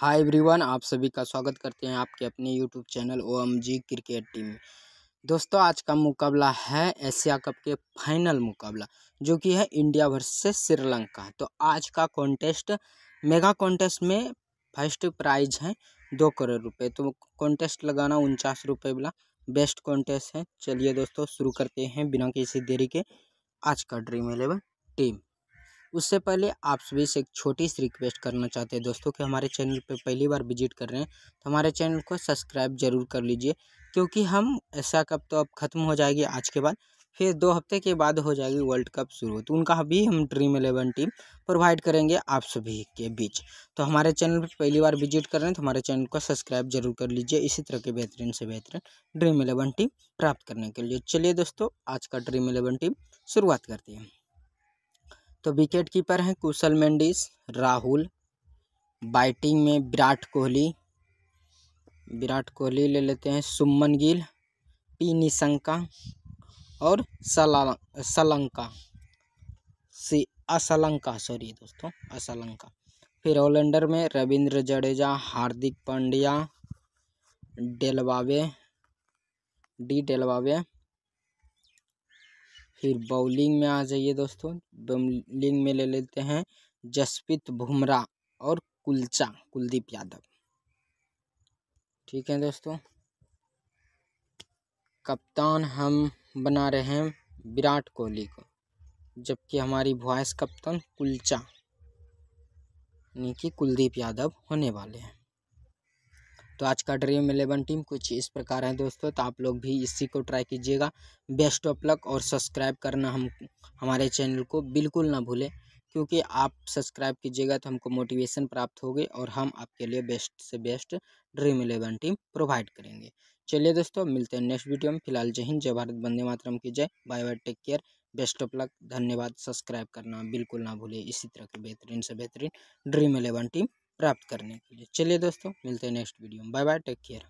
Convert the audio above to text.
hi everyone आप सभी का स्वागत करते हैं आपके अपने YouTube channel O M G cricket team में दोस्तों आज का मुकाबला है एशिया कप के फाइनल मुकाबला जो कि है इंडिया वर्सेस श्रीलंका तो आज का कॉन्टेस्ट मेगा कॉन्टेस्ट में फर्स्ट प्राइज है दो करोड़ रुपए तो कॉन्टेस्ट लगाना उनचास रुपये वाला बेस्ट कॉन्टेस्ट है चलिए दोस्तों शुरू करते हैं बिना किसी देरी के आज का ड्रीम इलेवन टीम उससे पहले आप सभी से एक छोटी सी रिक्वेस्ट करना चाहते हैं दोस्तों कि हमारे चैनल पर पहली बार विजिट कर रहे हैं तो हमारे चैनल को सब्सक्राइब जरूर कर लीजिए क्योंकि हम ऐसा कप तो अब ख़त्म हो जाएगी आज के बाद फिर दो हफ्ते के बाद हो जाएगी वर्ल्ड कप शुरू तो उनका भी हम ड्रीम इलेवन टीम प्रोवाइड करेंगे आप सभी के बीच तो हमारे चैनल पर पहली बार विजिट कर रहे हैं तो हमारे चैनल को सब्सक्राइब जरूर कर लीजिए इसी तरह के बेहतरीन से बेहतरीन ड्रीम इलेवन टीम प्राप्त करने के लिए चलिए दोस्तों आज का ड्रीम इलेवन टीम शुरुआत करते हैं तो विकेट कीपर हैं कुशल मेंडिस राहुल बैटिंग में विराट कोहली विराट कोहली ले लेते हैं सुमन गिल पी निशंका और सला सलंका सी असलंका सॉरी दोस्तों असलंका फिर ऑलराउंडर में रविंद्र जडेजा हार्दिक पांड्या डेलवावे डी डेलवावे फिर बॉलिंग में आ जाइए दोस्तों बॉलिंग में ले लेते हैं जसप्रीत बुमराह और कुलचा कुलदीप यादव ठीक है दोस्तों कप्तान हम बना रहे हैं विराट कोहली को जबकि हमारी वॉइस कप्तान कुलचा यानी कि कुलदीप यादव होने वाले हैं तो आज का ड्रीम इलेवन टीम कुछ इस प्रकार है दोस्तों तो आप लोग भी इसी को ट्राई कीजिएगा बेस्ट ऑफ लक और सब्सक्राइब करना हम हमारे चैनल को बिल्कुल ना भूलें क्योंकि आप सब्सक्राइब कीजिएगा तो हमको मोटिवेशन प्राप्त होगी और हम आपके लिए बेस्ट से best dream eleven team provide करेंगे चलिए दोस्तों मिलते हैं नेक्स्ट वीडियो में फिलहाल जय हिंद जय भारत बंदे मातरम की जय bye bye take care best of luck धन्यवाद सब्सक्राइब करना बिल्कुल ना भूलिए इसी तरह की बेहतरीन से बेहतरीन ड्रीम इलेवन टीम प्राप्त करने के लिए चलिए दोस्तों मिलते हैं नेक्स्ट वीडियो में बाय बाय टेक केयर